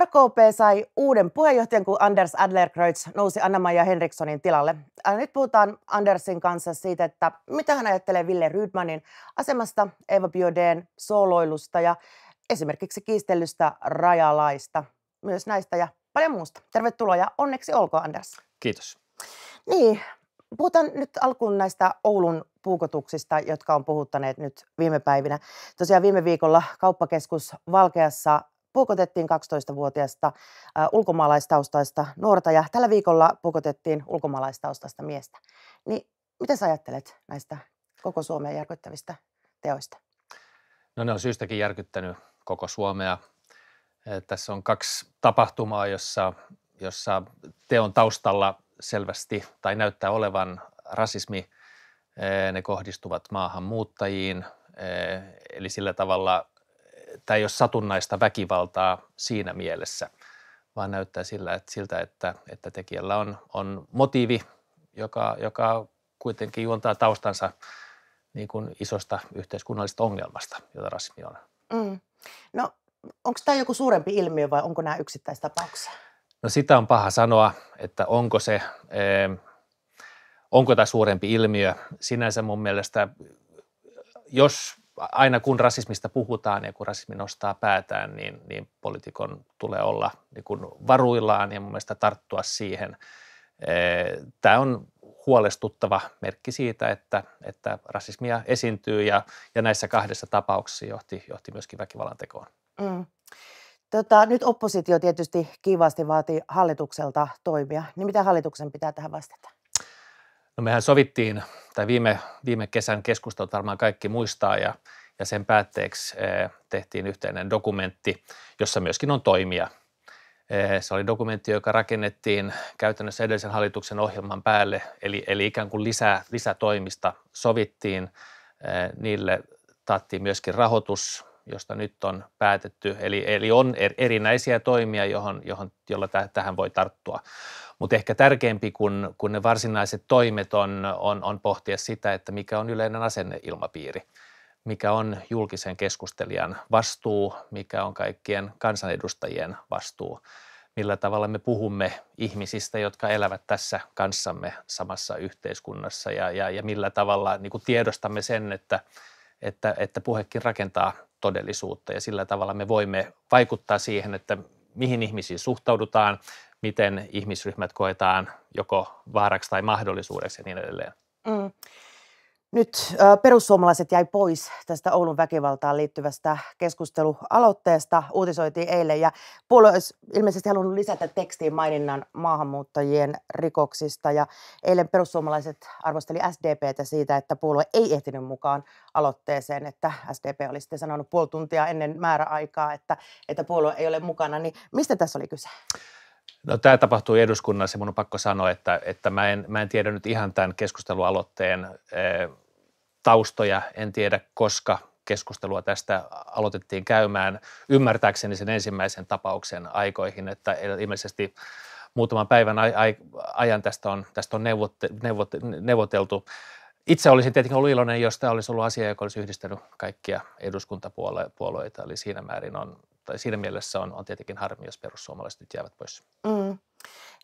RKP sai uuden puheenjohtajan, kun Anders Adlercreutz nousi Anna-Maja Henrikssonin tilalle. Nyt puhutaan Andersin kanssa siitä, että mitä hän ajattelee Ville Rydmanin asemasta, Eva Biodeen sooloilusta ja esimerkiksi kiistellystä rajalaista, myös näistä ja paljon muusta. Tervetuloa ja onneksi olkoon Anders. Kiitos. Niin, puhutaan nyt alkuun näistä Oulun puukotuksista, jotka on puhuttaneet nyt viime päivinä. Tosiaan viime viikolla kauppakeskus Valkeassa puukotettiin 12-vuotiaista ulkomaalaistaustaista nuorta ja tällä viikolla puukotettiin ulkomaalaistaustaista miestä. Niin mitä sä ajattelet näistä koko Suomea järkyttävistä teoista? No ne on syystäkin järkyttänyt koko Suomea. Eh, tässä on kaksi tapahtumaa, jossa, jossa teon taustalla selvästi tai näyttää olevan rasismi. Eh, ne kohdistuvat maahanmuuttajiin, eh, eli sillä tavalla tämä ei ole satunnaista väkivaltaa siinä mielessä, vaan näyttää sillä, että, siltä, että, että tekijällä on, on motiivi, joka, joka kuitenkin juontaa taustansa niin kuin isosta yhteiskunnallisesta ongelmasta, jota rasismi on. Mm. No, onko tämä joku suurempi ilmiö vai onko nämä yksittäistapauksia? No sitä on paha sanoa, että onko se, eh, onko tämä suurempi ilmiö. Sinänsä mun mielestä, jos aina kun rasismista puhutaan ja kun rasismi nostaa päätään, niin, niin poliitikon tulee olla niin kuin varuillaan ja mun mielestä tarttua siihen. Eh, Tämä on huolestuttava merkki siitä, että, että rasismia esiintyy ja, ja näissä kahdessa tapauksessa johti, johti myöskin väkivallan tekoon. Mm. Tota, nyt oppositio tietysti kiivaasti vaatii hallitukselta toimia. Niin mitä hallituksen pitää tähän vastata? No mehän sovittiin, tai viime, viime kesän keskustelut varmaan kaikki muistaa, ja, ja sen päätteeksi eh, tehtiin yhteinen dokumentti, jossa myöskin on toimia. Eh, se oli dokumentti, joka rakennettiin käytännössä edellisen hallituksen ohjelman päälle, eli, eli ikään kuin lisää, lisätoimista sovittiin. Eh, niille taattiin myöskin rahoitus, josta nyt on päätetty. Eli, eli on er, erinäisiä toimia, johon, johon, jolla täh, tähän voi tarttua. Mutta ehkä tärkeämpi kuin, kun ne varsinaiset toimet on, on, on pohtia sitä, että mikä on yleinen asenneilmapiiri mikä on julkisen keskustelijan vastuu, mikä on kaikkien kansanedustajien vastuu, millä tavalla me puhumme ihmisistä, jotka elävät tässä kanssamme samassa yhteiskunnassa ja, ja, ja millä tavalla niin tiedostamme sen, että, että, että puhekin rakentaa todellisuutta ja sillä tavalla me voimme vaikuttaa siihen, että mihin ihmisiin suhtaudutaan, miten ihmisryhmät koetaan joko vaaraksi tai mahdollisuudeksi ja niin edelleen. Mm. Nyt perussuomalaiset jäi pois tästä Oulun väkivaltaan liittyvästä keskustelualoitteesta. Uutisoitiin eilen ja puolue olisi ilmeisesti halunnut lisätä tekstiin maininnan maahanmuuttajien rikoksista. Ja eilen perussuomalaiset arvosteli SDPtä siitä, että puolue ei ehtinyt mukaan aloitteeseen, että SDP oli sitten sanonut puoli tuntia ennen määräaikaa, että, että puolue ei ole mukana. Niin mistä tässä oli kyse? No, tämä tapahtui eduskunnassa ja minun on pakko sanoa, että, että mä, en, mä en tiedä nyt ihan tämän keskustelualoitteen taustoja. En tiedä, koska keskustelua tästä aloitettiin käymään ymmärtääkseni sen ensimmäisen tapauksen aikoihin, että ilmeisesti muutaman päivän ajan tästä on, tästä on neuvotte, neuvotte, neuvoteltu. Itse olisin tietenkin ollut iloinen, jos tämä olisi ollut asia, joka olisi yhdistänyt kaikkia eduskuntapuolueita, eli siinä määrin on, tai siinä mielessä on, on tietenkin harmi, jos perussuomalaiset nyt jäävät pois. Mm.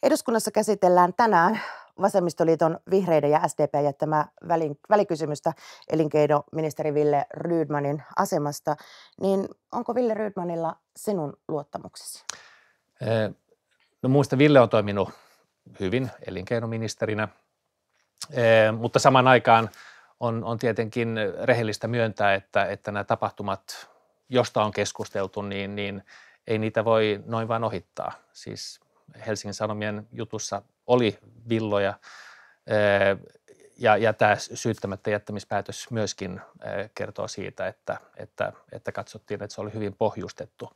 Eduskunnassa käsitellään tänään Vasemmistoliiton vihreiden ja SDP jättämää välikysymystä elinkeinoministeri Ville Rydmanin asemasta, niin onko Ville Rydmanilla sinun luottamuksesi? Eh, no muista Ville on toiminut hyvin elinkeinoministerinä, eh, mutta saman aikaan on, on tietenkin rehellistä myöntää, että, että nämä tapahtumat, josta on keskusteltu, niin, niin ei niitä voi noin vain ohittaa. Siis Helsingin Sanomien jutussa oli villoja eh, ja, ja tämä syyttämättä jättämispäätös myöskin eh, kertoo siitä, että, että, että katsottiin, että se oli hyvin pohjustettu.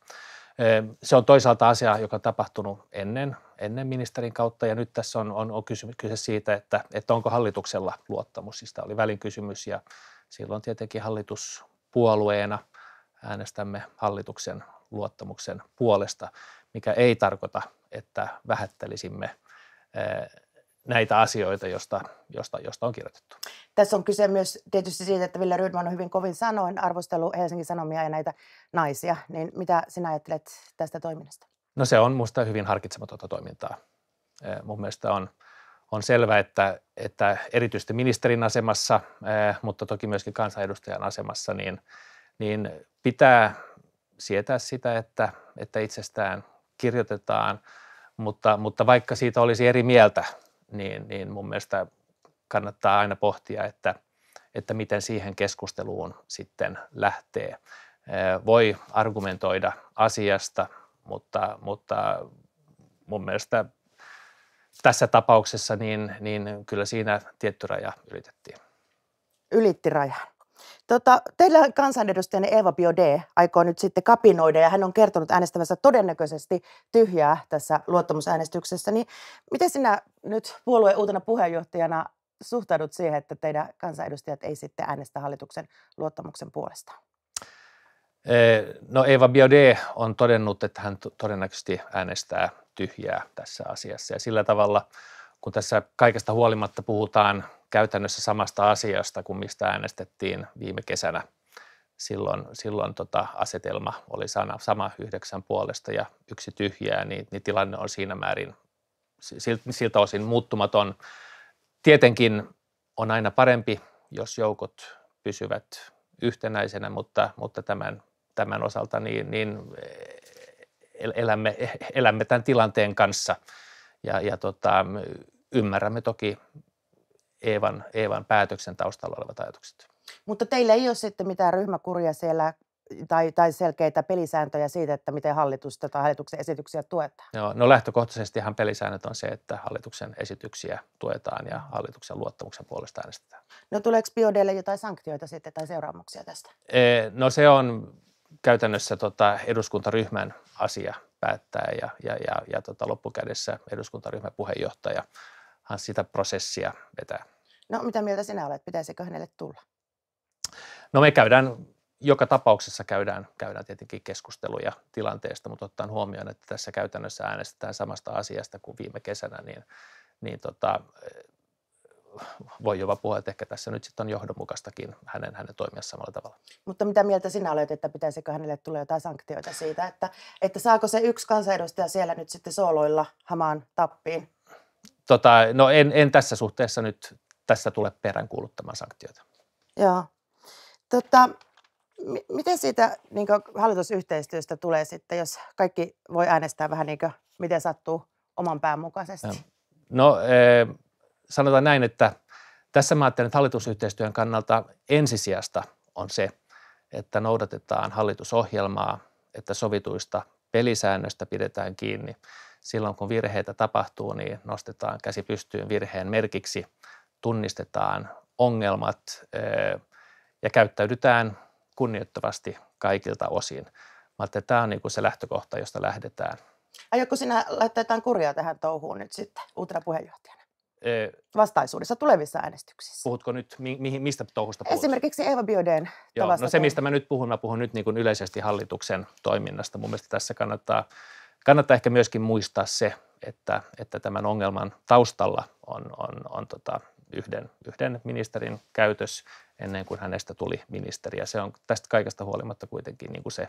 Eh, se on toisaalta asia, joka on tapahtunut ennen, ennen ministerin kautta ja nyt tässä on, on, on kysymys, kyse siitä, että, että onko hallituksella luottamus. Siis tämä oli välin ja silloin tietenkin hallituspuolueena äänestämme hallituksen luottamuksen puolesta, mikä ei tarkoita että vähättelisimme eh, näitä asioita, josta, josta, josta on kirjoitettu. Tässä on kyse myös tietysti siitä, että Ville Rydman on hyvin kovin sanoin arvostellut Helsingin Sanomia ja näitä naisia. Niin mitä sinä ajattelet tästä toiminnasta? No se on minusta hyvin harkitsematonta toimintaa. Eh, mun mielestä on, on selvää, että, että erityisesti ministerin asemassa, eh, mutta toki myöskin kansanedustajan asemassa, niin, niin pitää sietää sitä, että, että itsestään kirjoitetaan – mutta, mutta vaikka siitä olisi eri mieltä, niin, niin mun mielestä kannattaa aina pohtia, että, että miten siihen keskusteluun sitten lähtee. Voi argumentoida asiasta, mutta, mutta mun mielestä tässä tapauksessa niin, niin kyllä siinä tietty raja ylitettiin. Ylitti rajan. Tota, teillä kansanedustajana Eva Biode aikoo nyt sitten kapinoida ja hän on kertonut äänestävänsä todennäköisesti tyhjää tässä luottamusäänestyksessä. Niin miten sinä nyt puolueen uutena puheenjohtajana suhtaudut siihen, että teidän kansanedustajat ei sitten äänestä hallituksen luottamuksen puolesta? No Eva Biodé on todennut, että hän todennäköisesti äänestää tyhjää tässä asiassa ja sillä tavalla – kun tässä kaikesta huolimatta puhutaan käytännössä samasta asiasta kuin mistä äänestettiin viime kesänä, silloin, silloin tota asetelma oli sana, sama yhdeksän puolesta ja yksi tyhjää, niin, niin tilanne on siinä määrin siltä osin muuttumaton. Tietenkin on aina parempi, jos joukot pysyvät yhtenäisenä, mutta, mutta tämän, tämän osalta niin, niin e-, elämme, e-, elämme tämän tilanteen kanssa. Ja, ja tota, ymmärrämme toki Eevan, Eevan päätöksen taustalla olevat ajatukset. Mutta teillä ei ole sitten mitään ryhmäkuria siellä tai, tai selkeitä pelisääntöjä siitä, että miten hallitusta tai hallituksen esityksiä tuetaan? Joo, no lähtökohtaisestihan pelisäännöt on se, että hallituksen esityksiä tuetaan ja hallituksen luottamuksen puolesta äänestetään. No tuleeko Biodelle jotain sanktioita sitten tai seuraamuksia tästä? E, no se on käytännössä tota, eduskuntaryhmän asia päättää ja, ja, ja, ja tota, loppukädessä eduskuntaryhmän puheenjohtaja sitä prosessia vetää. No mitä mieltä sinä olet, pitäisikö hänelle tulla? No me käydään, joka tapauksessa käydään, käydään tietenkin keskusteluja tilanteesta, mutta ottaen huomioon, että tässä käytännössä äänestetään samasta asiasta kuin viime kesänä, niin, niin tota, voi jopa puhua, että ehkä tässä nyt sitten on johdonmukaistakin hänen, hänen toimia samalla tavalla. Mutta mitä mieltä sinä olet, että pitäisikö hänelle tulla jotain sanktioita siitä, että, että saako se yksi kansanedustaja siellä nyt sitten sooloilla hamaan tappiin? tota, no en, en tässä suhteessa nyt tässä tule kuuluttamaan sanktioita. Joo. Tota, m- miten siitä niin hallitusyhteistyöstä tulee sitten, jos kaikki voi äänestää vähän niin kuin, miten sattuu oman pään mukaisesti? No ee, sanotaan näin, että tässä mä ajattelen, että hallitusyhteistyön kannalta ensisijasta on se, että noudatetaan hallitusohjelmaa, että sovituista pelisäännöistä pidetään kiinni silloin kun virheitä tapahtuu, niin nostetaan käsi pystyyn virheen merkiksi, tunnistetaan ongelmat eh, ja käyttäydytään kunnioittavasti kaikilta osin. Mä että tämä on niin kuin se lähtökohta, josta lähdetään. Aiotko sinä laittaa jotain kurjaa tähän touhuun nyt sitten uutena puheenjohtajana? Eh, vastaisuudessa tulevissa äänestyksissä. Puhutko nyt, mi- mi- mistä touhusta puhut? Esimerkiksi Eva Biodeen Joo, no se, mistä mä nyt puhun, mä puhun nyt niin kuin yleisesti hallituksen toiminnasta. Mun mielestä tässä kannattaa Kannattaa ehkä myöskin muistaa se, että, että tämän ongelman taustalla on, on, on tota yhden, yhden ministerin käytös ennen kuin hänestä tuli ministeri. Ja se on tästä kaikesta huolimatta kuitenkin niin kuin se,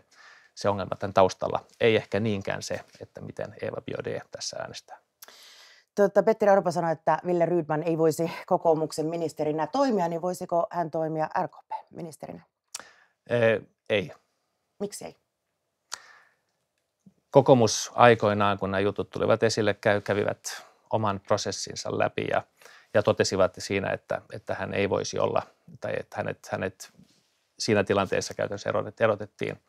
se ongelma tämän taustalla. Ei ehkä niinkään se, että miten Eva Biode tässä äänestää. Tuota, Petteri Orpo sanoi, että Ville Rydman ei voisi kokoomuksen ministerinä toimia, niin voisiko hän toimia RKP-ministerinä? Ee, ei. Miksi ei? Kokomus aikoinaan, kun nämä jutut tulivat esille, kävivät oman prosessinsa läpi ja, ja totesivat siinä, että, että hän ei voisi olla tai että hänet, hänet siinä tilanteessa käytännössä erotet, erotettiin,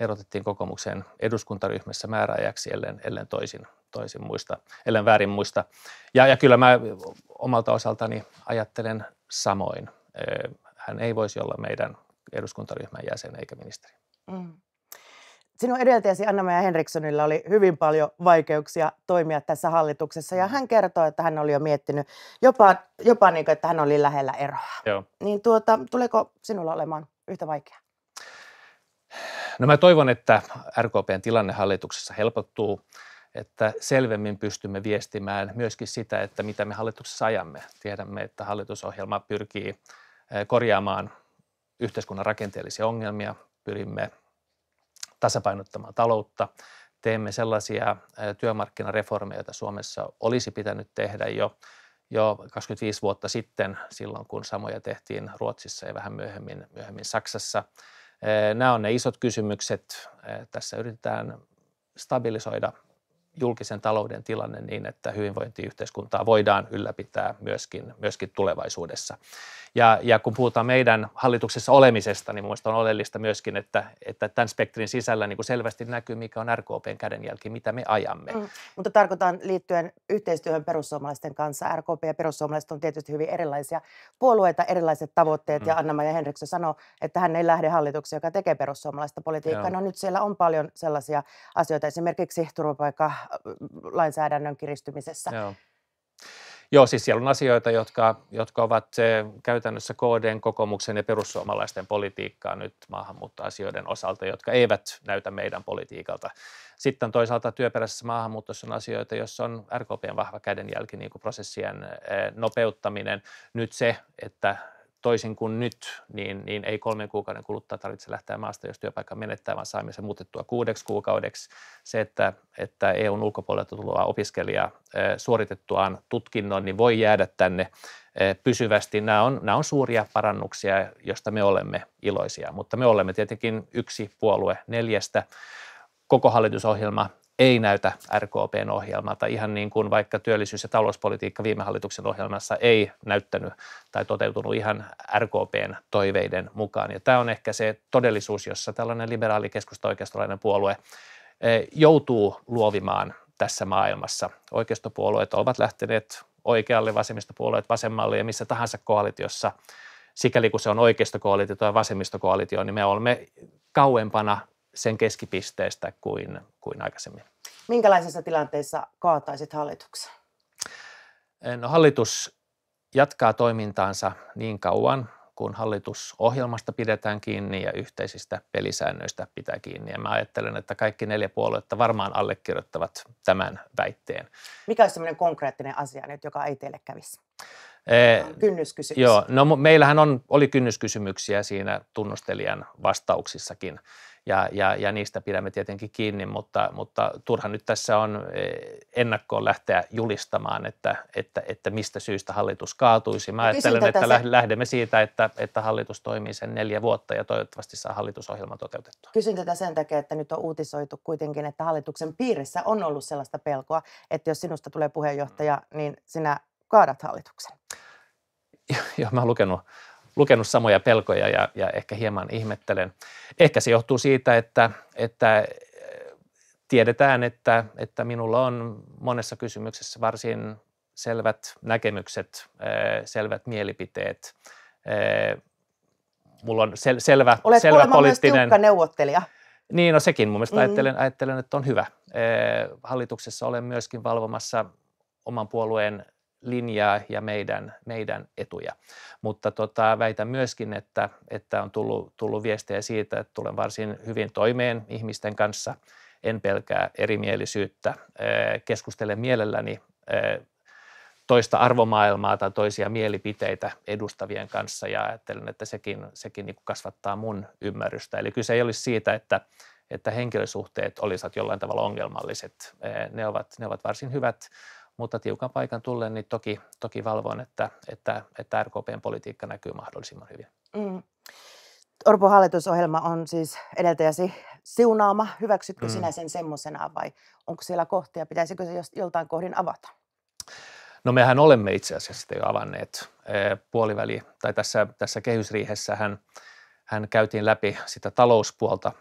erotettiin kokoomuksen eduskuntaryhmässä määräajaksi, ellen, ellen toisin, toisin muista, ellen väärin muista. Ja, ja kyllä mä omalta osaltani ajattelen samoin. Hän ei voisi olla meidän eduskuntaryhmän jäsen eikä ministeri. Mm. Sinun edeltäjäsi anna ja Henrikssonilla oli hyvin paljon vaikeuksia toimia tässä hallituksessa ja mm. hän kertoi, että hän oli jo miettinyt jopa, jopa niin kuin, että hän oli lähellä eroa. Joo. Niin tuota, tuleeko sinulla olemaan yhtä vaikeaa? No mä toivon, että RKPn tilanne hallituksessa helpottuu, että selvemmin pystymme viestimään myöskin sitä, että mitä me hallituksessa ajamme. Tiedämme, että hallitusohjelma pyrkii eh, korjaamaan yhteiskunnan rakenteellisia ongelmia, pyrimme tasapainottamaan taloutta. Teemme sellaisia työmarkkinareformeja, joita Suomessa olisi pitänyt tehdä jo jo 25 vuotta sitten, silloin kun samoja tehtiin Ruotsissa ja vähän myöhemmin, myöhemmin Saksassa. Nämä on ne isot kysymykset. Tässä yritetään stabilisoida julkisen talouden tilanne niin, että hyvinvointiyhteiskuntaa voidaan ylläpitää myöskin, myöskin tulevaisuudessa. Ja, ja kun puhutaan meidän hallituksessa olemisesta, niin muista on oleellista myöskin, että, että tämän spektrin sisällä niin kuin selvästi näkyy, mikä on RKPn kädenjälki, mitä me ajamme. Mm, mutta tarkoitan liittyen yhteistyöhön perussuomalaisten kanssa. RKP ja perussuomalaiset on tietysti hyvin erilaisia puolueita, erilaiset tavoitteet. Mm. Ja Anna-Maja Henriksson sanoi, että hän ei lähde hallituksi, joka tekee perussuomalaista politiikkaa. Joo. No nyt siellä on paljon sellaisia asioita, esimerkiksi turvapaikka lainsäädännön kiristymisessä. Joo. Joo, siis siellä on asioita, jotka, jotka ovat eh, käytännössä KDn, kokoomuksen ja perussuomalaisten politiikkaa nyt maahanmuuttoasioiden osalta, jotka eivät näytä meidän politiikalta. Sitten toisaalta työperäisessä maahanmuutossa on asioita, joissa on RKPn vahva kädenjälki, niin kuin prosessien eh, nopeuttaminen. Nyt se, että toisin kuin nyt, niin, niin ei kolmen kuukauden kuluttua tarvitse lähteä maasta, jos työpaikka menettää, vaan saamme sen muutettua kuudeksi kuukaudeksi. Se, että, että EUn ulkopuolelta tuleva opiskelija suoritettuaan tutkinnon, niin voi jäädä tänne pysyvästi. Nämä on, nämä on suuria parannuksia, joista me olemme iloisia, mutta me olemme tietenkin yksi puolue neljästä. Koko hallitusohjelma ei näytä RKPn ohjelmalta, ihan niin kuin vaikka työllisyys- ja talouspolitiikka viime hallituksen ohjelmassa ei näyttänyt tai toteutunut ihan RKPn toiveiden mukaan. Ja tämä on ehkä se todellisuus, jossa tällainen liberaali keskusta-oikeistolainen puolue eh, joutuu luovimaan tässä maailmassa. Oikeistopuolueet ovat lähteneet oikealle, vasemmistopuolueet vasemmalle ja missä tahansa koalitiossa sikäli kun se on oikeistokoalitio tai vasemmistokoalitio, niin me olemme kauempana sen keskipisteestä kuin, kuin aikaisemmin. Minkälaisessa tilanteessa kaataisit hallituksen? Eh, no, hallitus jatkaa toimintaansa niin kauan, kun hallitusohjelmasta pidetään kiinni ja yhteisistä pelisäännöistä pitää kiinni. Ja mä ajattelen, että kaikki neljä puoluetta varmaan allekirjoittavat tämän väitteen. Mikä olisi sellainen konkreettinen asia nyt, joka ei teille kävisi? Eh, Kynnyskysymys. Joo, no meillähän on, oli kynnyskysymyksiä siinä tunnustelijan vastauksissakin ja, ja, ja niistä pidämme tietenkin kiinni, mutta, mutta turha nyt tässä on e, ennakkoon lähteä julistamaan, että, että, että mistä syystä hallitus kaatuisi. Mä no ajattelen, että se... lähdemme siitä, että, että hallitus toimii sen neljä vuotta ja toivottavasti saa hallitusohjelma toteutettua. Kysyn tätä sen takia, että nyt on uutisoitu kuitenkin, että hallituksen piirissä on ollut sellaista pelkoa, että jos sinusta tulee puheenjohtaja, niin sinä kaadat hallituksen. Joo, mä oon lukenut lukenut samoja pelkoja ja, ja ehkä hieman ihmettelen. Ehkä se johtuu siitä, että, että eh, tiedetään, että, että minulla on monessa kysymyksessä varsin selvät näkemykset, eh, selvät mielipiteet. Eh, mulla on sel- selvä, Olet selvä poliittinen... Olet neuvottelija. Niin, no sekin mun mielestä mm. ajattelen, ajattelen, että on hyvä. Hallituksessa olen myöskin valvomassa oman puolueen linjaa ja meidän, meidän etuja. Mutta tota, väitän myöskin, että, että on tullut, tullut viestejä siitä, että tulen varsin hyvin toimeen ihmisten kanssa, en pelkää erimielisyyttä, keskustelen mielelläni toista arvomaailmaa tai toisia mielipiteitä edustavien kanssa ja ajattelen, että sekin, sekin niin kasvattaa mun ymmärrystä. Eli kyse ei olisi siitä, että, että henkilösuhteet olisivat jollain tavalla ongelmalliset. Ne ovat, ne ovat varsin hyvät mutta tiukan paikan tullen niin toki, toki valvon, että, että, että RKPn politiikka näkyy mahdollisimman hyvin. Mm. Orpo hallitusohjelma on siis edeltäjäsi siunaama. Hyväksytkö mm. sinä sen semmoisenaan vai onko siellä kohtia? Pitäisikö se joltain kohdin avata? No mehän olemme itse asiassa sitä jo avanneet e, puoliväli, tai tässä, tässä kehysriihessähän hän käytiin läpi sitä talouspuolta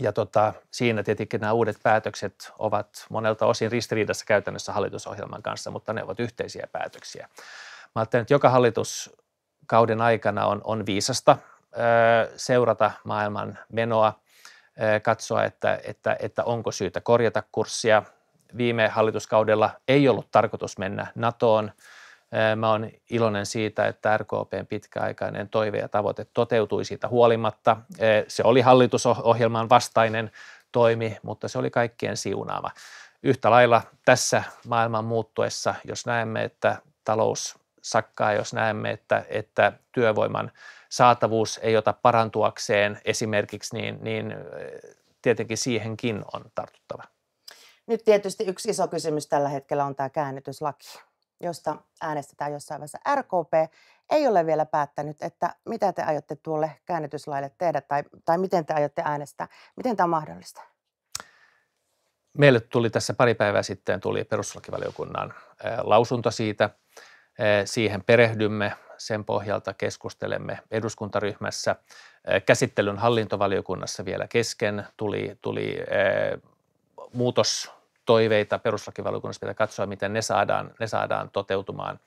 ja tota, siinä tietenkin nämä uudet päätökset ovat monelta osin ristiriidassa käytännössä hallitusohjelman kanssa, mutta ne ovat yhteisiä päätöksiä. Mä ajattelen, että joka hallituskauden aikana on, on viisasta ö, seurata maailman menoa, ö, katsoa, että, että, että onko syytä korjata kurssia. Viime hallituskaudella ei ollut tarkoitus mennä NATOon Mä oon iloinen siitä, että RKPn pitkäaikainen toive ja tavoite toteutui siitä huolimatta. Se oli hallitusohjelman vastainen toimi, mutta se oli kaikkien siunaava. Yhtä lailla tässä maailman muuttuessa, jos näemme, että talous sakkaa, jos näemme, että, että työvoiman saatavuus ei ota parantuakseen esimerkiksi, niin, niin tietenkin siihenkin on tartuttava. Nyt tietysti yksi iso kysymys tällä hetkellä on tämä käännytyslaki josta äänestetään jossain vaiheessa. RKP ei ole vielä päättänyt, että mitä te aiotte tuolle käännetyslaille tehdä tai, tai miten te aiotte äänestää. Miten tämä on mahdollista? Meille tuli tässä pari päivää sitten tuli perustuslakivaliokunnan lausunto siitä. Siihen perehdymme, sen pohjalta keskustelemme eduskuntaryhmässä. Käsittelyn hallintovaliokunnassa vielä kesken tuli, tuli muutos toiveita perustuslakivaliokunnassa pitää katsoa, miten ne saadaan, ne saadaan toteutumaan.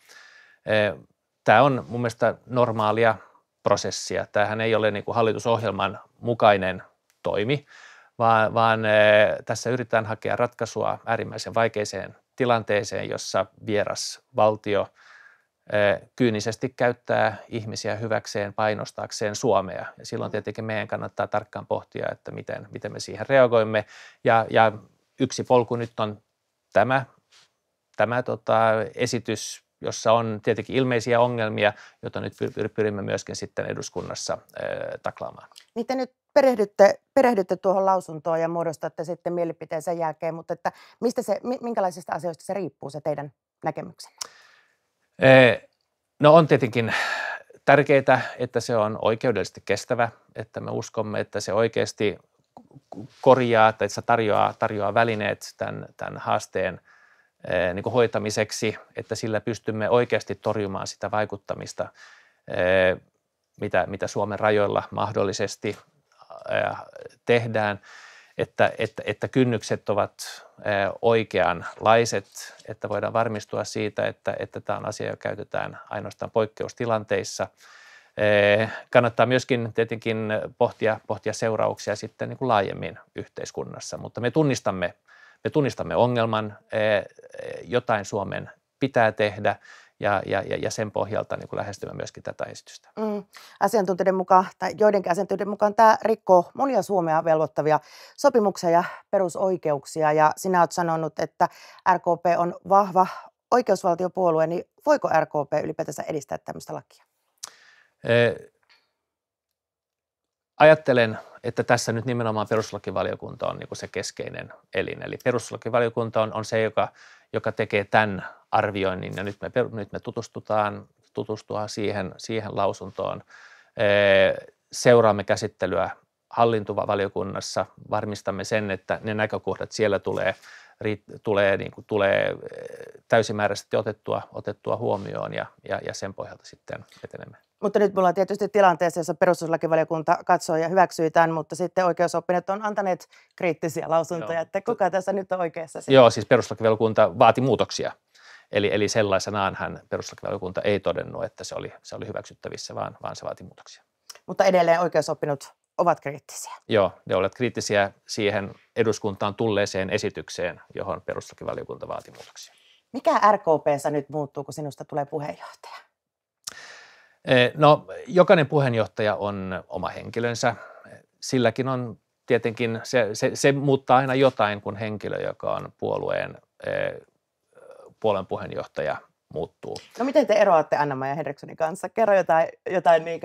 Tämä on mun mielestä normaalia prosessia. Tämähän ei ole niin kuin hallitusohjelman mukainen toimi, vaan, vaan tässä yritetään hakea ratkaisua äärimmäisen vaikeiseen tilanteeseen, jossa vieras valtio kyynisesti käyttää ihmisiä hyväkseen painostaakseen Suomea. Ja silloin tietenkin meidän kannattaa tarkkaan pohtia, että miten, miten me siihen reagoimme ja, ja yksi polku nyt on tämä, tämä tota, esitys, jossa on tietenkin ilmeisiä ongelmia, joita nyt pyrimme myöskin sitten eduskunnassa ö, taklaamaan. Niin te nyt perehdytte, perehdytte tuohon lausuntoon ja muodostatte sitten mielipiteen sen jälkeen, mutta että mistä se, minkälaisista asioista se riippuu se teidän näkemyksenne? No on tietenkin tärkeää, että se on oikeudellisesti kestävä, että me uskomme, että se oikeasti korjaa tai se tarjoaa, tarjoaa välineet tämän, tämän haasteen eh, niin kuin hoitamiseksi, että sillä pystymme oikeasti torjumaan sitä vaikuttamista, eh, mitä, mitä Suomen rajoilla mahdollisesti eh, tehdään, että, että, että kynnykset ovat oikeanlaiset, että voidaan varmistua siitä, että, että tämä on asia, joka käytetään ainoastaan poikkeustilanteissa – Eh, kannattaa myöskin tietenkin pohtia, pohtia seurauksia sitten niin kuin laajemmin yhteiskunnassa, mutta me tunnistamme, me tunnistamme ongelman, eh, jotain Suomen pitää tehdä ja, ja, ja sen pohjalta niin kuin lähestymme myöskin tätä esitystä. Mm. Asiantuntijoiden mukaan, tai joidenkin asiantuntijoiden mukaan tämä rikkoo monia Suomea velvoittavia sopimuksia ja perusoikeuksia ja sinä olet sanonut, että RKP on vahva oikeusvaltiopuolue, niin voiko RKP ylipäätänsä edistää tämmöistä lakia? Eh, ajattelen, että tässä nyt nimenomaan perustuslakivaliokunta on niin kuin se keskeinen elin. Eli perustuslakivaliokunta on, on se, joka, joka tekee tämän arvioinnin ja nyt me, nyt me tutustutaan, tutustua siihen, siihen lausuntoon. Eh, seuraamme käsittelyä hallintovaliokunnassa, varmistamme sen, että ne näkökohdat siellä tulee, tulee, niin kuin, tulee eh, täysimääräisesti otettua, otettua huomioon ja, ja, ja sen pohjalta sitten etenemme. Mutta nyt me ollaan tietysti tilanteessa, jossa perustuslakivaliokunta katsoi ja hyväksyi tämän, mutta sitten oikeusoppineet on antaneet kriittisiä lausuntoja, Joo. että kuka tässä nyt on oikeassa. Siinä? Joo, siis perustuslakivaliokunta vaati muutoksia. Eli, eli sellaisenaan hän perustuslakivaliokunta ei todennut, että se oli, se oli hyväksyttävissä, vaan, vaan se vaati muutoksia. Mutta edelleen oikeusoppinut ovat kriittisiä. Joo, ne ovat kriittisiä siihen eduskuntaan tulleeseen esitykseen, johon perustuslakivaliokunta vaati muutoksia. Mikä RKPssä nyt muuttuu, kun sinusta tulee puheenjohtaja? Eh, no, jokainen puheenjohtaja on oma henkilönsä. Silläkin on tietenkin, se, se, se muuttaa aina jotain, kun henkilö, joka on puolueen, eh, puolen puheenjohtaja, muuttuu. No miten te eroatte anna ja Henrikssonin kanssa? Kerro jotain, jotain niin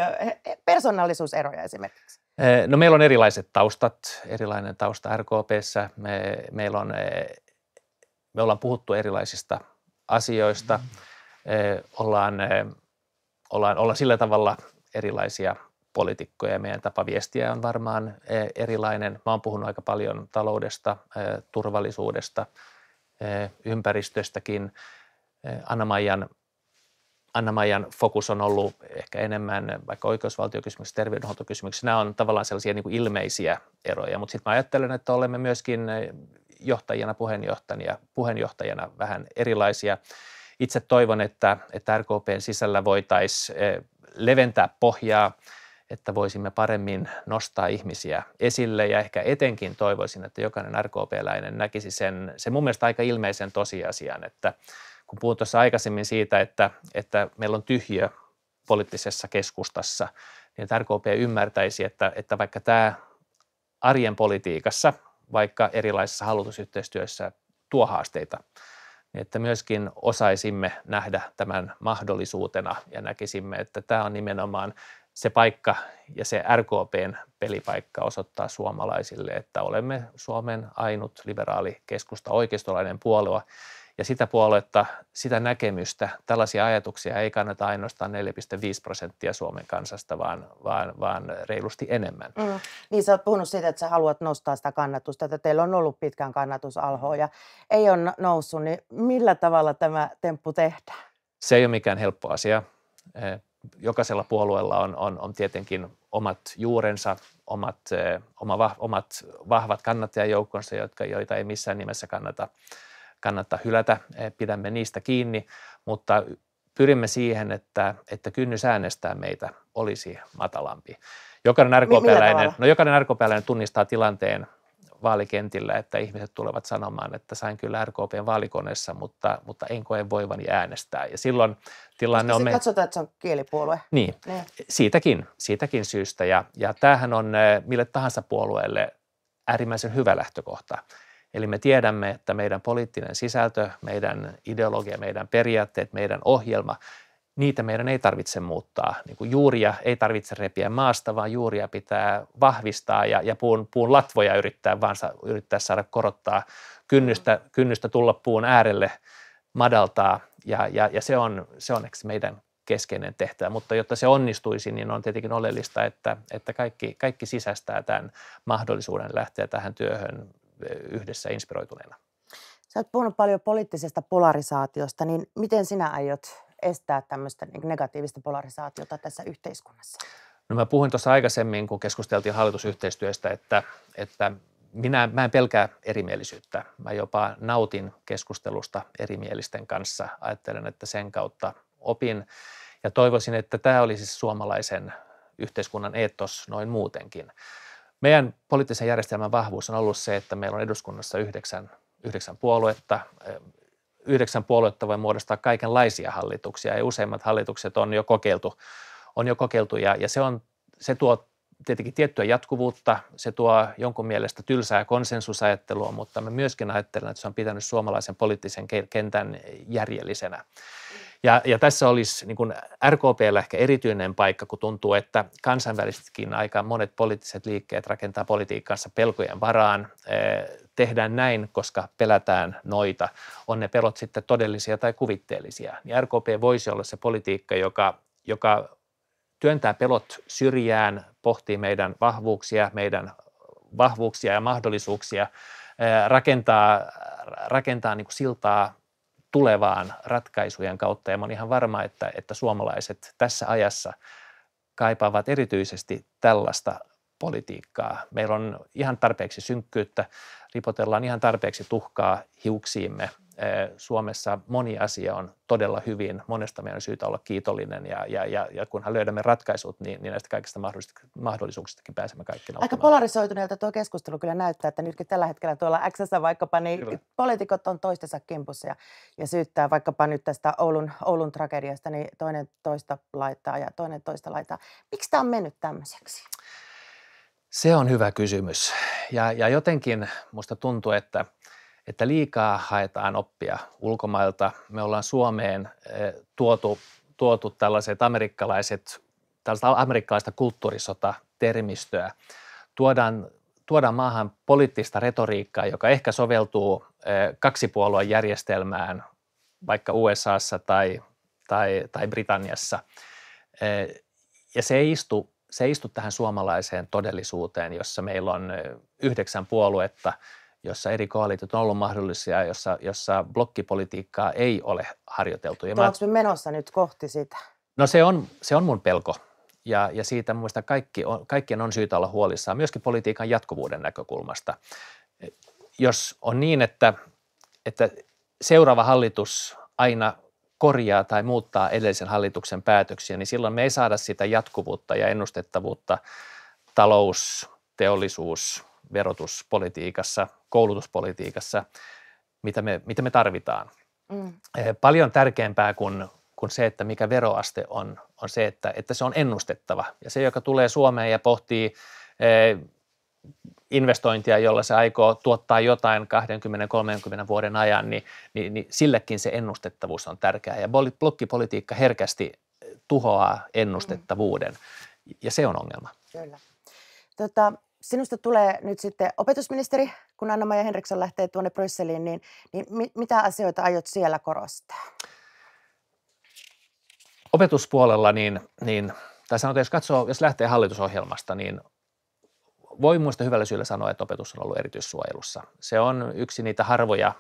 persoonallisuuseroja esimerkiksi. Eh, no meillä on erilaiset taustat, erilainen tausta RKPssä. Me, meillä on, me ollaan puhuttu erilaisista asioista. Mm-hmm. Ollaan ollaan, ollaan sillä tavalla erilaisia poliitikkoja. Meidän tapa viestiä on varmaan e, erilainen. Mä oon puhunut aika paljon taloudesta, e, turvallisuudesta, e, ympäristöstäkin. Anna-Maijan, Anna-Maijan fokus on ollut ehkä enemmän vaikka oikeusvaltiokysymyksissä, terveydenhuoltokysymyksissä. Nämä on tavallaan sellaisia niin kuin ilmeisiä eroja, mutta sitten mä ajattelen, että olemme myöskin johtajana, puheenjohtajana, puheenjohtajana vähän erilaisia. Itse toivon, että, että RKPn sisällä voitaisiin eh, leventää pohjaa, että voisimme paremmin nostaa ihmisiä esille ja ehkä etenkin toivoisin, että jokainen RKP-läinen näkisi sen, se mun mielestä aika ilmeisen tosiasian, että kun puhuin tuossa aikaisemmin siitä, että, että meillä on tyhjö poliittisessa keskustassa, niin että RKP ymmärtäisi, että, että vaikka tämä arjen politiikassa, vaikka erilaisissa hallitusyhteistyössä tuo haasteita että myöskin osaisimme nähdä tämän mahdollisuutena ja näkisimme, että tämä on nimenomaan se paikka ja se RKPn pelipaikka osoittaa suomalaisille, että olemme Suomen ainut liberaali keskusta oikeistolainen puolue, ja sitä puoluetta, sitä näkemystä, tällaisia ajatuksia ei kannata ainoastaan 4,5 prosenttia Suomen kansasta, vaan, vaan, vaan reilusti enemmän. Mm. Niin, sä oot puhunut siitä, että sä haluat nostaa sitä kannatusta, että teillä on ollut pitkään kannatusalhoa ja ei ole noussut, niin millä tavalla tämä temppu tehdään? Se ei ole mikään helppo asia. Eh, jokaisella puolueella on, on, on tietenkin omat juurensa, omat, eh, oma, omat vahvat kannattajajoukkonsa, jotka, joita ei missään nimessä kannata kannata hylätä, eh, pidämme niistä kiinni, mutta pyrimme siihen, että, että kynnys äänestää meitä olisi matalampi. Jokainen niin, RKPläinen, no jokainen RKPläinen tunnistaa tilanteen vaalikentillä, että ihmiset tulevat sanomaan, että sain kyllä RKPn vaalikoneessa, mutta, mutta en koe voivani äänestää. Ja silloin tilanne on... Me... Katsotaan, että se on kielipuolue. Niin, ne. Niin. siitäkin, siitäkin syystä. Ja, ja tämähän on eh, mille tahansa puolueelle äärimmäisen hyvä lähtökohta. Eli me tiedämme, että meidän poliittinen sisältö, meidän ideologia, meidän periaatteet, meidän ohjelma, niitä meidän ei tarvitse muuttaa. Niin kuin juuria ei tarvitse repiä maasta, vaan juuria pitää vahvistaa ja, ja puun, puun latvoja yrittää, vaan sa, yrittää saada korottaa kynnystä, kynnystä tulla puun äärelle madaltaa. Ja, ja, ja se on, se on meidän keskeinen tehtävä, mutta jotta se onnistuisi, niin on tietenkin oleellista, että, että kaikki, kaikki sisäistää tämän mahdollisuuden lähteä tähän työhön yhdessä inspiroituneena. Sä oot puhunut paljon poliittisesta polarisaatiosta, niin miten sinä aiot estää tämmöistä niin negatiivista polarisaatiota tässä yhteiskunnassa? No mä puhuin tuossa aikaisemmin, kun keskusteltiin hallitusyhteistyöstä, että, että minä mä en pelkää erimielisyyttä. Mä jopa nautin keskustelusta erimielisten kanssa. Ajattelen, että sen kautta opin ja toivoisin, että tämä olisi suomalaisen yhteiskunnan etos noin muutenkin. Meidän poliittisen järjestelmän vahvuus on ollut se, että meillä on eduskunnassa yhdeksän, yhdeksän puoluetta. Yhdeksän puoluetta voi muodostaa kaikenlaisia hallituksia ja useimmat hallitukset on jo kokeiltu, on jo kokeiltu ja, ja se, on, se tuo tietenkin tiettyä jatkuvuutta, se tuo jonkun mielestä tylsää konsensusajattelua, mutta me myöskin ajattelen, että se on pitänyt suomalaisen poliittisen kentän järjellisenä. Ja, ja tässä olisi niin kuin RKPllä ehkä erityinen paikka, kun tuntuu, että kansainvälisestikin aika monet poliittiset liikkeet rakentaa politiikkaansa pelkojen varaan. Tehdään näin, koska pelätään noita. On ne pelot sitten todellisia tai kuvitteellisia. Niin RKP voisi olla se politiikka, joka, joka työntää pelot syrjään, pohtii meidän vahvuuksia, meidän vahvuuksia ja mahdollisuuksia, rakentaa, rakentaa niin kuin siltaa tulevaan ratkaisujen kautta. Ja mä olen ihan varma, että, että suomalaiset tässä ajassa kaipaavat erityisesti tällaista politiikkaa. Meillä on ihan tarpeeksi synkkyyttä, ripotellaan ihan tarpeeksi tuhkaa hiuksiimme Suomessa moni asia on todella hyvin, monesta meidän on syytä olla kiitollinen ja, ja, ja, ja kunhan löydämme ratkaisut, niin, niin näistä kaikista mahdollisuuksistakin pääsemme kaikki Aika polarisoituneelta tuo keskustelu kyllä näyttää, että nytkin tällä hetkellä tuolla X vaikkapa, niin kyllä. poliitikot on toistensa kimpussa ja, ja syyttää vaikkapa nyt tästä Oulun, Oulun tragediasta, niin toinen toista laittaa ja toinen toista laittaa. Miksi tämä on mennyt tämmöiseksi? Se on hyvä kysymys ja, ja jotenkin musta tuntuu, että – että liikaa haetaan oppia ulkomailta. Me ollaan Suomeen eh, tuotu, tuotu tällaiset amerikkalaiset, tällaista amerikkalaista kulttuurisota-termistöä. Tuodaan, tuodaan maahan poliittista retoriikkaa, joka ehkä soveltuu eh, kaksipuolueen järjestelmään vaikka USAssa tai, tai, tai Britanniassa. Eh, ja se ei istu se ei istu tähän suomalaiseen todellisuuteen, jossa meillä on yhdeksän puoluetta – jossa eri koalitiot on ollut mahdollisia, jossa, jossa blokkipolitiikkaa ei ole harjoiteltu. Ja Ollaanko mä... me menossa nyt kohti sitä? No se on, se on mun pelko. Ja, ja siitä muista kaikki on, kaikkien on syytä olla huolissaan, myöskin politiikan jatkuvuuden näkökulmasta. Jos on niin, että, että seuraava hallitus aina korjaa tai muuttaa edellisen hallituksen päätöksiä, niin silloin me ei saada sitä jatkuvuutta ja ennustettavuutta talous, teollisuus, verotuspolitiikassa, koulutuspolitiikassa, mitä me, mitä me tarvitaan. Mm. Eh, paljon tärkeämpää kuin, kuin se, että mikä veroaste on, on se, että, että se on ennustettava. Ja se, joka tulee Suomeen ja pohtii eh, investointia, jolla se aikoo tuottaa jotain 20-30 vuoden ajan, niin, niin, niin sillekin se ennustettavuus on tärkeää. Ja blokkipolitiikka herkästi eh, tuhoaa ennustettavuuden, mm. ja se on ongelma. Kyllä. Tota, sinusta tulee nyt sitten opetusministeri, kun Anna-Maja Henriksson lähtee tuonne Brysseliin, niin, niin mi- mitä asioita aiot siellä korostaa? Opetuspuolella, niin, niin, tai sanotaan, jos katsoo, jos lähtee hallitusohjelmasta, niin voi muista hyvällä syyllä sanoa, että opetus on ollut erityissuojelussa. Se on yksi niitä harvoja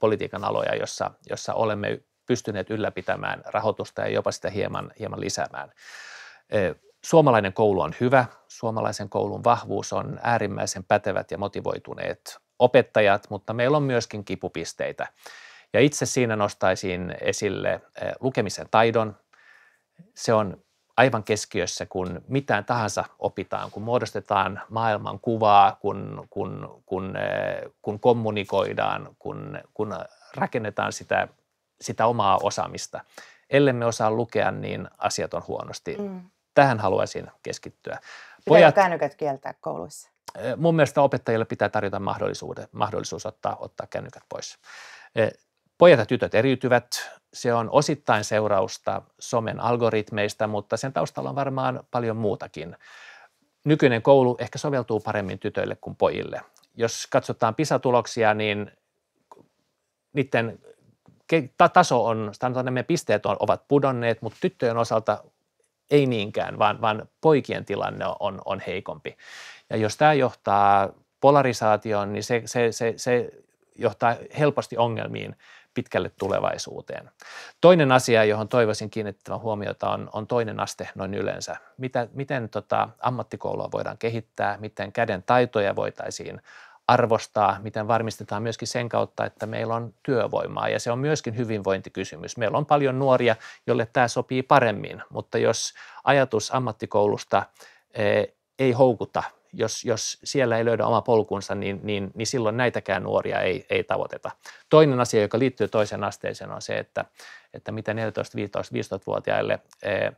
politiikan aloja, jossa, jossa olemme pystyneet ylläpitämään rahoitusta ja jopa sitä hieman, hieman lisäämään. Suomalainen koulu on hyvä, suomalaisen koulun vahvuus on äärimmäisen pätevät ja motivoituneet opettajat, mutta meillä on myöskin kipupisteitä. Ja itse siinä nostaisin esille eh, lukemisen taidon. Se on aivan keskiössä, kun mitään tahansa opitaan, kun muodostetaan maailman kuvaa, kun, kun, kun, eh, kun kommunikoidaan, kun, kun rakennetaan sitä, sitä omaa osaamista. Ellemme osaa lukea, niin asiat on huonosti. Mm. Tähän haluaisin keskittyä. Pitääkö kännykät kieltää kouluissa? Mun mielestä opettajille pitää tarjota mahdollisuus ottaa, ottaa kännykät pois. Pojat ja tytöt eriytyvät. Se on osittain seurausta somen algoritmeista, mutta sen taustalla on varmaan paljon muutakin. Nykyinen koulu ehkä soveltuu paremmin tytöille kuin pojille. Jos katsotaan PISA-tuloksia, niin niiden taso on, sanotaan nämä pisteet ovat pudonneet, mutta tyttöjen osalta ei niinkään, vaan, vaan poikien tilanne on, on heikompi. Ja jos tämä johtaa polarisaatioon, niin se, se, se, se johtaa helposti ongelmiin pitkälle tulevaisuuteen. Toinen asia, johon toivoisin kiinnittävän huomiota, on, on toinen aste noin yleensä. Mitä, miten tota, ammattikoulua voidaan kehittää, miten käden taitoja voitaisiin arvostaa, miten varmistetaan myöskin sen kautta, että meillä on työvoimaa ja se on myöskin hyvinvointikysymys. Meillä on paljon nuoria, jolle tämä sopii paremmin, mutta jos ajatus ammattikoulusta eh, ei houkuta, jos, jos siellä ei löydä oma polkunsa, niin, niin, niin silloin näitäkään nuoria ei, ei tavoiteta. Toinen asia, joka liittyy toisen asteeseen, on se, että, että mitä 14-15-vuotiaille eh,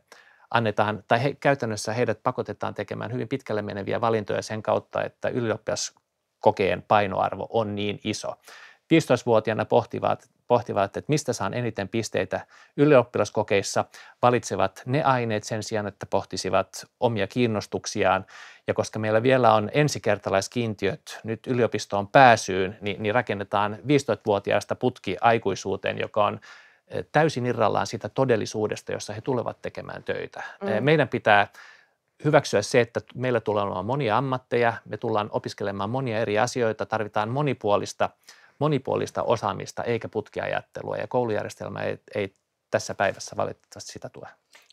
annetaan, tai he, käytännössä heidät pakotetaan tekemään hyvin pitkälle meneviä valintoja sen kautta, että kokeen painoarvo on niin iso. 15-vuotiaana pohtivat, pohtivat, että mistä saan eniten pisteitä ylioppilaskokeissa, valitsevat ne aineet sen sijaan, että pohtisivat omia kiinnostuksiaan. Ja koska meillä vielä on ensikertalaiskiintiöt nyt yliopistoon pääsyyn, niin, niin rakennetaan 15-vuotiaasta putki aikuisuuteen, joka on eh, täysin irrallaan siitä todellisuudesta, jossa he tulevat tekemään töitä. Mm. Eh, meidän pitää hyväksyä se, että meillä tulee olemaan monia ammatteja, me tullaan opiskelemaan monia eri asioita, tarvitaan monipuolista, monipuolista osaamista eikä putkiajattelua ja koulujärjestelmä ei, ei tässä päivässä valitettavasti sitä tue.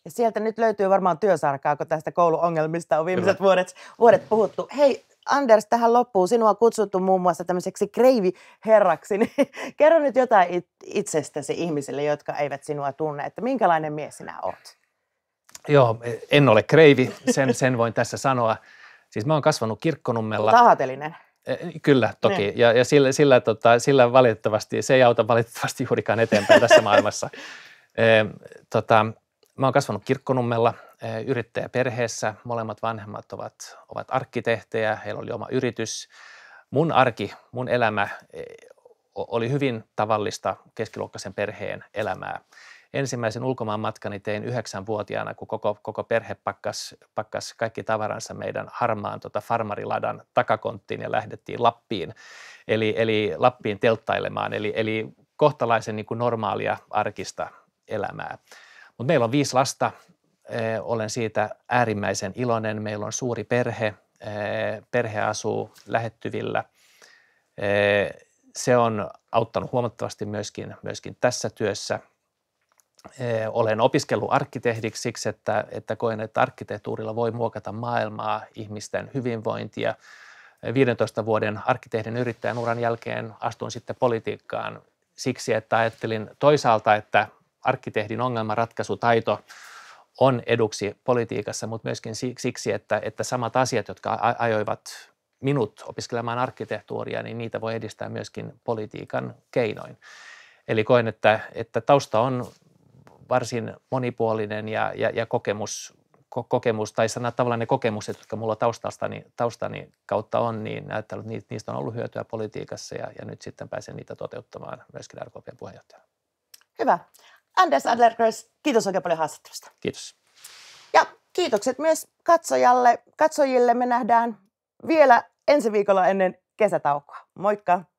Ja sieltä nyt löytyy varmaan työsarkaa, kun tästä kouluongelmista on viimeiset Kyllä. vuodet, vuodet puhuttu. Hei Anders, tähän loppuun. Sinua on kutsuttu muun muassa tämmöiseksi kreiviherraksi. Niin kerro nyt jotain itsestäsi ihmisille, jotka eivät sinua tunne, että minkälainen mies sinä olet? Joo, en ole kreivi, sen, sen voin tässä sanoa. Siis mä oon kasvanut Kirkkonummella. Tahatellinen. E, kyllä, toki. Ne. Niin. Ja, ja sillä, sillä, tota, sillä valitettavasti, se ei auta valitettavasti juurikaan eteenpäin tässä maailmassa. E, tota, mä oon kasvanut Kirkkonummella e, yrittäjäperheessä. Molemmat vanhemmat ovat, ovat arkkitehtejä, heillä oli oma yritys. Mun arki, mun elämä e, oli hyvin tavallista keskiluokkaisen perheen elämää ensimmäisen ulkomaanmatkani tein yhdeksänvuotiaana, kun koko, koko perhe pakkas, pakkas kaikki tavaransa meidän harmaan tota farmariladan takakonttiin ja lähdettiin Lappiin, eli, eli Lappiin telttailemaan, eli, eli kohtalaisen niin kuin normaalia arkista elämää. Mutta meillä on viisi lasta, eh, olen siitä äärimmäisen iloinen. Meillä on suuri perhe, eh, perhe asuu lähettyvillä. Eh, se on auttanut huomattavasti myöskin, myöskin tässä työssä – olen opiskellut arkkitehdiksi siksi, että, että koen, että arkkitehtuurilla voi muokata maailmaa, ihmisten hyvinvointia. 15 vuoden arkkitehdin yrittäjän uran jälkeen astuin sitten politiikkaan siksi, että ajattelin toisaalta, että arkkitehdin ongelmanratkaisutaito on eduksi politiikassa, mutta myöskin siksi, että, että samat asiat, jotka ajoivat minut opiskelemaan arkkitehtuuria, niin niitä voi edistää myöskin politiikan keinoin. Eli koen, että, että tausta on varsin monipuolinen ja, ja, ja kokemus, ko, kokemus, tai sanat tavallaan ne kokemukset, jotka mulla taustastani, taustani kautta on, niin näyttää, että niistä on ollut hyötyä politiikassa ja, ja nyt sitten pääsen niitä toteuttamaan myöskin RKPn puheenjohtajana. Hyvä. Anders Adlercreutz, kiitos oikein paljon haastattelusta. Kiitos. Ja kiitokset myös katsojalle, katsojille. Me nähdään vielä ensi viikolla ennen kesätaukoa. Moikka!